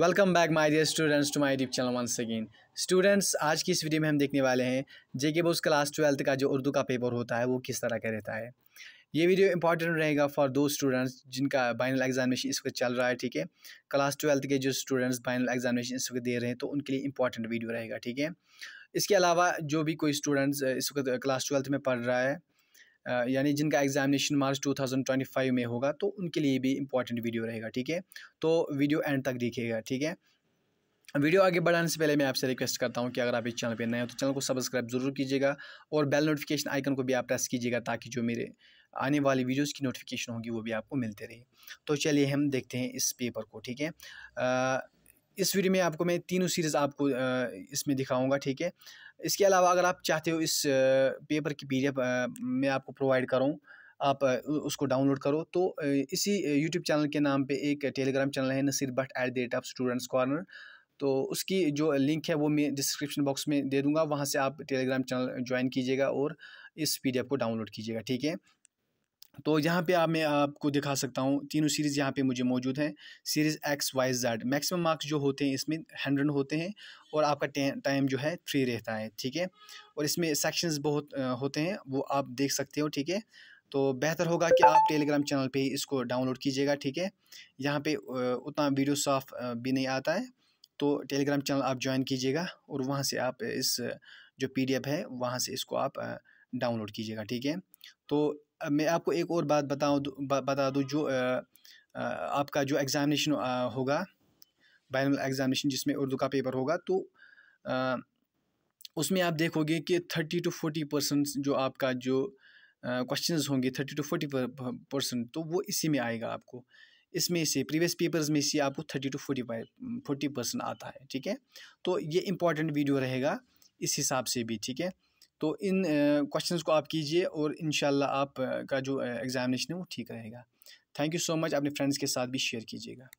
welcome back my dear students to my YouTube channel once again students आज की इस video में हम देखने वाले हैं जेके बोस क्लास ट्वेल्थ का जो उर्दू का पेपर होता है वो किस तरह का रहता है ये वीडियो इंपॉर्टेंट रहेगा फॉर दो स्टूडेंट्स जिनका बाइनल एग्जामिनेशन इस वक्त चल रहा है ठीक है क्लास ट्वेल्थ के जो स्टूडेंट्स बाइनल एग्जामिनेशन इस वक्त दे रहे हैं तो उनके लिए इंपॉर्टेंट वीडियो रहेगा ठीक है इसके अलावा जो भी कोई स्टूडेंट्स इस वक्त क्लास ट्वेल्थ में पढ़ रहा है यानी जिनका एग्जामिनेशन मार्च 2025 में होगा तो उनके लिए भी इंपॉर्टेंट वीडियो रहेगा ठीक है तो वीडियो एंड तक देखिएगा ठीक है वीडियो आगे बढ़ाने से पहले मैं आपसे रिक्वेस्ट करता हूं कि अगर आप इस चैनल पर नए हो तो चैनल को सब्सक्राइब जरूर कीजिएगा और बेल नोटिफिकेशन आइकन को भी आप प्रेस कीजिएगा ताकि जो मेरे आने वाली वीडियोस की नोटिफिकेशन होगी वो भी आपको मिलते रहे तो चलिए हम देखते हैं इस पेपर को ठीक है इस वीडियो में आपको मैं तीनों सीरीज़ आपको इसमें दिखाऊंगा ठीक है इसके अलावा अगर आप चाहते हो इस पेपर की पीडीएफ मैं आपको प्रोवाइड करूँ आप उसको डाउनलोड करो तो इसी यूट्यूब चैनल के नाम पे एक टेलीग्राम चैनल है Nasir Bhatt at the rate of students corner तो उसकी जो लिंक है वो मैं डिस्क्रिप्शन बॉक्स में दे दूंगा वहाँ से आप टेलीग्राम चैनल ज्वाइन कीजिएगा और इस पीडीएफ को डाउनलोड कीजिएगा ठीक है तो यहाँ पे आप मैं आपको दिखा सकता हूँ तीनों सीरीज़ यहाँ पे मुझे मौजूद हैं series X Y Z maximum marks जो होते हैं इसमें हंड्रेड होते हैं और आपका टाइम जो है थ्री रहता है ठीक है और इसमें सेक्शंस बहुत होते हैं वो आप देख सकते हो ठीक है तो बेहतर होगा कि आप टेलीग्राम चैनल पर इसको डाउनलोड कीजिएगा ठीक है यहाँ पर उतना वीडियो साफ भी नहीं आता है तो टेलीग्राम चैनल आप ज्वाइन कीजिएगा और वहाँ से आप इस जो पी है वहाँ से इसको आप डाउनलोड कीजिएगा ठीक है तो मैं आपको एक और बात बताऊँ बता दूँ जो आपका जो एग्ज़ामिनेशन होगा बैनल एग्ज़ामिनेशन जिसमें उर्दू का पेपर होगा तो उसमें आप देखोगे कि थर्टी टू फोर्टी परसेंट जो आपका जो क्वेश्चंस होंगे थर्टी टू फोर्टी परसेंट तो वो इसी में आएगा आपको इसमें से प्रीवियस पेपर्स में से आपको thirty to forty five forty percent आता है ठीक है तो ये इम्पॉर्टेंट वीडियो रहेगा इस हिसाब से भी ठीक है तो इन क्वेश्चंस को आप कीजिए और इन आपका जो एग्ज़ामिनेशन है वो ठीक रहेगा थैंक यू सो मच अपने फ्रेंड्स के साथ भी शेयर कीजिएगा